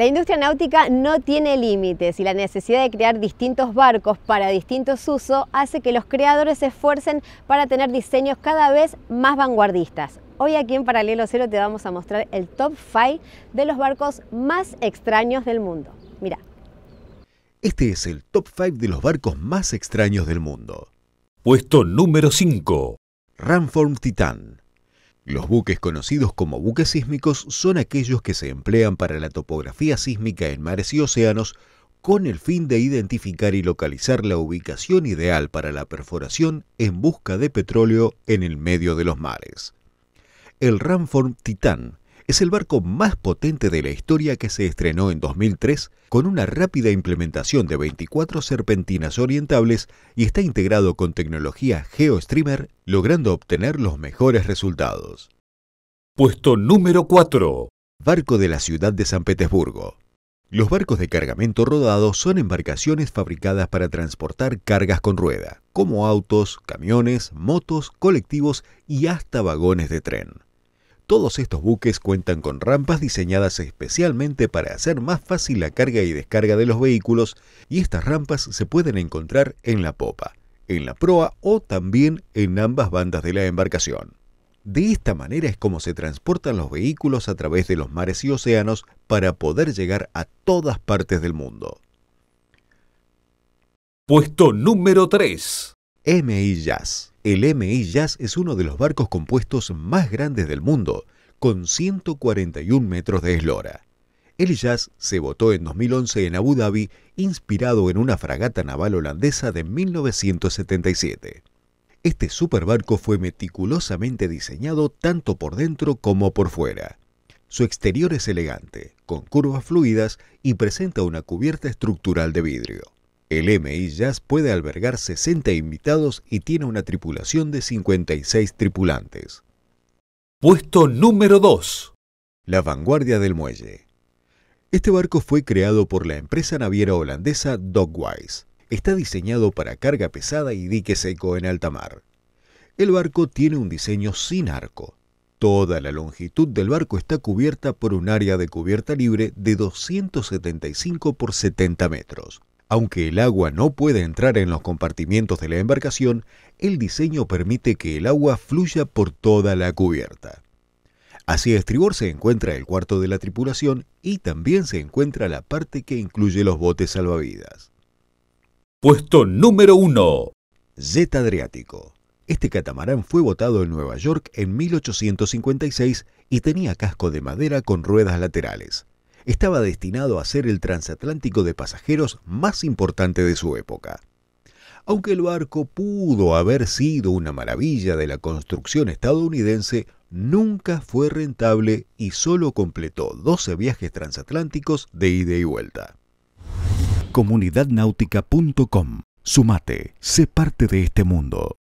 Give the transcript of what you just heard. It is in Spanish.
La industria náutica no tiene límites y la necesidad de crear distintos barcos para distintos usos hace que los creadores se esfuercen para tener diseños cada vez más vanguardistas. Hoy aquí en Paralelo Cero te vamos a mostrar el top 5 de los barcos más extraños del mundo. Mira. Este es el top 5 de los barcos más extraños del mundo. Puesto número 5. Ramform Titan. Los buques conocidos como buques sísmicos son aquellos que se emplean para la topografía sísmica en mares y océanos con el fin de identificar y localizar la ubicación ideal para la perforación en busca de petróleo en el medio de los mares. El Ramform Titan es el barco más potente de la historia que se estrenó en 2003 con una rápida implementación de 24 serpentinas orientables y está integrado con tecnología GeoStreamer, logrando obtener los mejores resultados. Puesto número 4. Barco de la ciudad de San Petersburgo. Los barcos de cargamento rodado son embarcaciones fabricadas para transportar cargas con rueda, como autos, camiones, motos, colectivos y hasta vagones de tren. Todos estos buques cuentan con rampas diseñadas especialmente para hacer más fácil la carga y descarga de los vehículos y estas rampas se pueden encontrar en la popa, en la proa o también en ambas bandas de la embarcación. De esta manera es como se transportan los vehículos a través de los mares y océanos para poder llegar a todas partes del mundo. Puesto número 3. MI Jazz. El MI Jazz es uno de los barcos compuestos más grandes del mundo, con 141 metros de eslora. El jazz se votó en 2011 en Abu Dhabi, inspirado en una fragata naval holandesa de 1977. Este superbarco fue meticulosamente diseñado tanto por dentro como por fuera. Su exterior es elegante, con curvas fluidas y presenta una cubierta estructural de vidrio. El MI Jazz puede albergar 60 invitados y tiene una tripulación de 56 tripulantes. Puesto número 2. La vanguardia del muelle. Este barco fue creado por la empresa naviera holandesa Dogwise. Está diseñado para carga pesada y dique seco en alta mar. El barco tiene un diseño sin arco. Toda la longitud del barco está cubierta por un área de cubierta libre de 275 por 70 metros. Aunque el agua no puede entrar en los compartimientos de la embarcación, el diseño permite que el agua fluya por toda la cubierta. Hacia estribor se encuentra el cuarto de la tripulación y también se encuentra la parte que incluye los botes salvavidas. Puesto número 1. Jet Adriático. Este catamarán fue botado en Nueva York en 1856 y tenía casco de madera con ruedas laterales estaba destinado a ser el transatlántico de pasajeros más importante de su época. Aunque el barco pudo haber sido una maravilla de la construcción estadounidense, nunca fue rentable y solo completó 12 viajes transatlánticos de ida y vuelta. Comunidadnáutica.com Sumate, sé parte de este mundo.